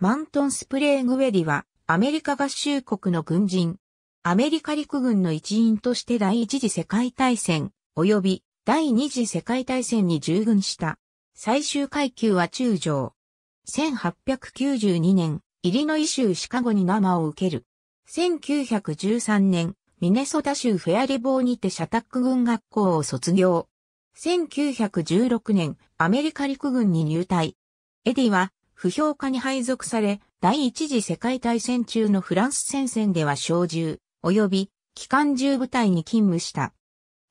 マントン・スプレーグウェィは、アメリカ合衆国の軍人。アメリカ陸軍の一員として第一次世界大戦、及び第二次世界大戦に従軍した。最終階級は中将。1892年、イリノイ州シカゴに生を受ける。1913年、ミネソタ州フェアリボーにてシャタック軍学校を卒業。1916年、アメリカ陸軍に入隊。エディは、不評家に配属され、第一次世界大戦中のフランス戦線では小銃、及び機関銃部隊に勤務した。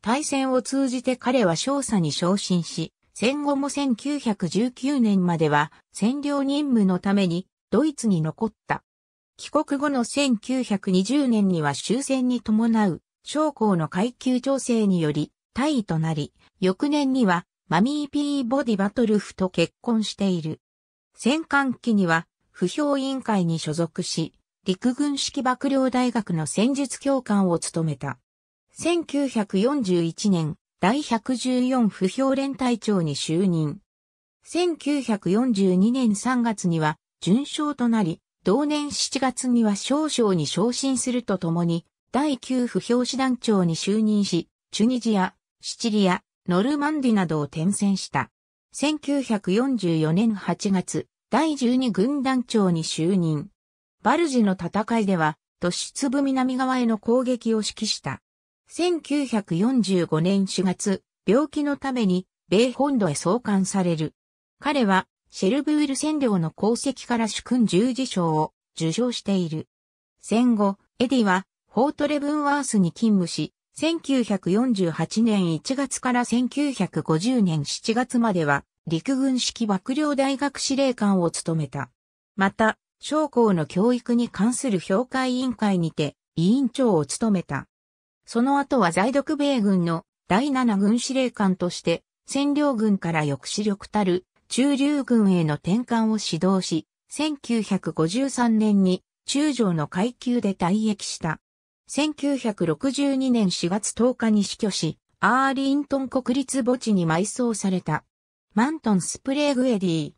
対戦を通じて彼は少佐に昇進し、戦後も1919年までは占領任務のためにドイツに残った。帰国後の1920年には終戦に伴う将校の階級調整により退位となり、翌年にはマミー・ピー・ボディ・バトルフと結婚している。戦艦機には、不評委員会に所属し、陸軍式幕僚大学の戦術教官を務めた。1941年、第114不評連隊長に就任。1942年3月には、準将となり、同年7月には少将に昇進するとともに、第9不評師団長に就任し、チュニジア、シチリア、ノルマンディなどを転戦した。1944年8月、第12軍団長に就任。バルジの戦いでは、突出部南側への攻撃を指揮した。1945年4月、病気のために、米本土へ送還される。彼は、シェルブール占領の功績から主君十字章を受賞している。戦後、エディは、フォートレブンワースに勤務し、1948年1月から1950年7月までは、陸軍式幕僚大学司令官を務めた。また、将校の教育に関する評価委員会にて、委員長を務めた。その後は在独米軍の第7軍司令官として、占領軍から抑止力たる中流軍への転換を指導し、1953年に中将の階級で退役した。1962年4月10日に死去し、アーリントン国立墓地に埋葬された。マントン・スプレーグエディ。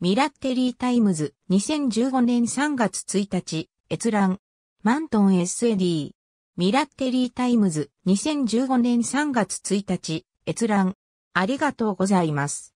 ミラッテリー・タイムズ。2015年3月1日、閲覧。マントン・エスエディ。ミラッテリー・タイムズ。2015年3月1日、閲覧。ありがとうございます。